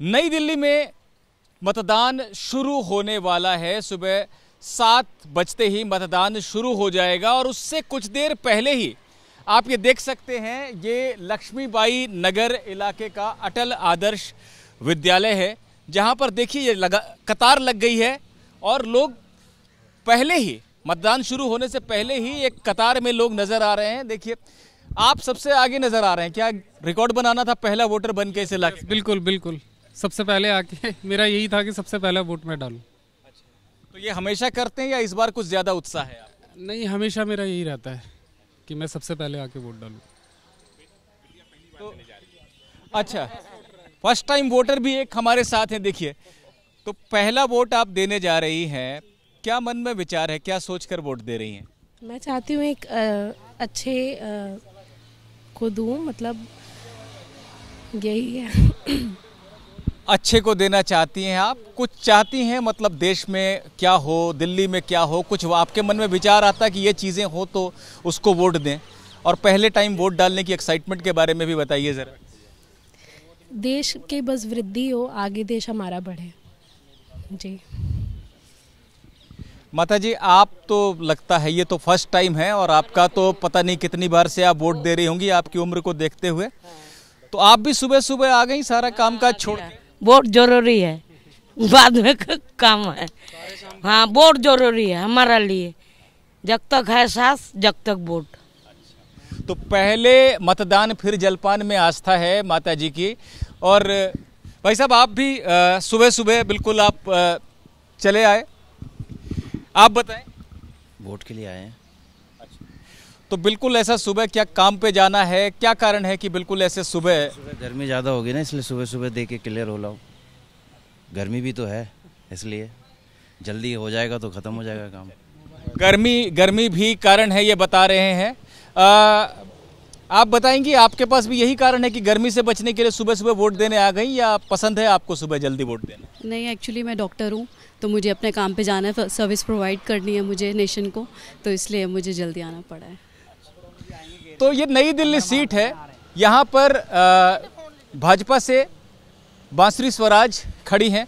नई दिल्ली में मतदान शुरू होने वाला है सुबह सात बजते ही मतदान शुरू हो जाएगा और उससे कुछ देर पहले ही आप ये देख सकते हैं ये लक्ष्मीबाई नगर इलाके का अटल आदर्श विद्यालय है जहां पर देखिए ये लगा कतार लग गई है और लोग पहले ही मतदान शुरू होने से पहले ही एक कतार में लोग नज़र आ रहे हैं देखिए आप सबसे आगे नज़र आ रहे हैं क्या रिकॉर्ड बनाना था पहला वोटर बन के इस इलाके बिल्कुल बिल्कुल सबसे पहले आके मेरा यही था कि सबसे पहला वोट मैं डालूँ अच्छा। तो ये हमेशा करते हैं या इस बार कुछ ज़्यादा उत्साह है आपको? नहीं हमेशा मेरा यही रहता है कि मैं सबसे पहले आके वोट डालूँ तो, अच्छा फर्स्ट टाइम वोटर भी एक हमारे साथ हैं देखिए तो पहला वोट आप देने जा रही हैं क्या मन में विचार है क्या सोचकर वोट दे रही हैं मैं चाहती हूँ एक आ, अच्छे आ, को दूँ मतलब यही है अच्छे को देना चाहती हैं आप कुछ चाहती हैं मतलब देश में क्या हो दिल्ली में क्या हो कुछ आपके मन में विचार आता कि ये चीज़ें हो तो उसको वोट दें और पहले टाइम वोट डालने की एक्साइटमेंट के बारे में भी बताइए ज़रा देश के बस वृद्धि हो आगे देश हमारा बढ़े जी माता जी आप तो लगता है ये तो फर्स्ट टाइम है और आपका तो पता नहीं कितनी बार से आप वोट दे रही होंगी आपकी उम्र को देखते हुए तो आप भी सुबह सुबह आ गई सारा काम काज छोड़ वोट जरूरी है बाद में काम है हाँ वोट जरूरी है हमारा लिए जब तक है सास जब तक वोट तो पहले मतदान फिर जलपान में आस्था है माता जी की और भाई साहब आप भी सुबह सुबह बिल्कुल आप आ, चले आए आप बताएं वोट के लिए आए हैं तो बिल्कुल ऐसा सुबह क्या काम पे जाना है क्या कारण है कि बिल्कुल ऐसे सुबह गर्मी ज़्यादा होगी ना इसलिए सुबह सुबह दे के क्लियर हो लाओ गर्मी भी तो है इसलिए जल्दी हो जाएगा तो ख़त्म हो जाएगा काम गर्मी गर्मी भी कारण है ये बता रहे हैं आ, आप बताएंगी आपके पास भी यही कारण है कि गर्मी से बचने के लिए सुबह सुबह वोट देने आ गई या पसंद है आपको सुबह जल्दी वोट देना नहीं एक्चुअली मैं डॉक्टर हूँ तो मुझे अपने काम पे जाना है सर्विस प्रोवाइड करनी है मुझे नेशन को तो इसलिए मुझे जल्दी आना पड़ा है तो ये नई दिल्ली सीट है यहाँ पर भाजपा से बांसुरी स्वराज खड़ी हैं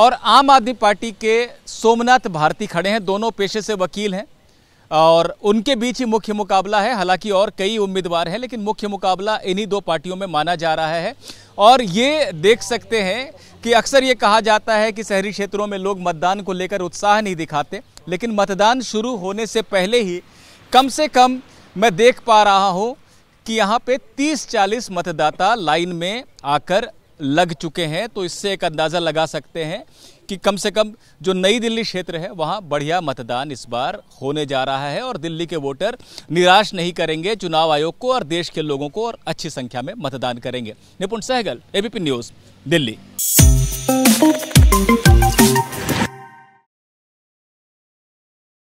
और आम आदमी पार्टी के सोमनाथ भारती खड़े हैं दोनों पेशे से वकील हैं और उनके बीच ही मुख्य मुकाबला है हालांकि और कई उम्मीदवार हैं लेकिन मुख्य मुकाबला इन्हीं दो पार्टियों में माना जा रहा है और ये देख सकते हैं कि अक्सर ये कहा जाता है कि शहरी क्षेत्रों में लोग मतदान को लेकर उत्साह नहीं दिखाते लेकिन मतदान शुरू होने से पहले ही कम से कम मैं देख पा रहा हूं कि यहां पे 30-40 मतदाता लाइन में आकर लग चुके हैं तो इससे एक अंदाज़ा लगा सकते हैं कि कम से कम जो नई दिल्ली क्षेत्र है वहाँ बढ़िया मतदान इस बार होने जा रहा है और दिल्ली के वोटर निराश नहीं करेंगे चुनाव आयोग को और देश के लोगों को और अच्छी संख्या में मतदान करेंगे निपुण सहगल एबीपी न्यूज़ दिल्ली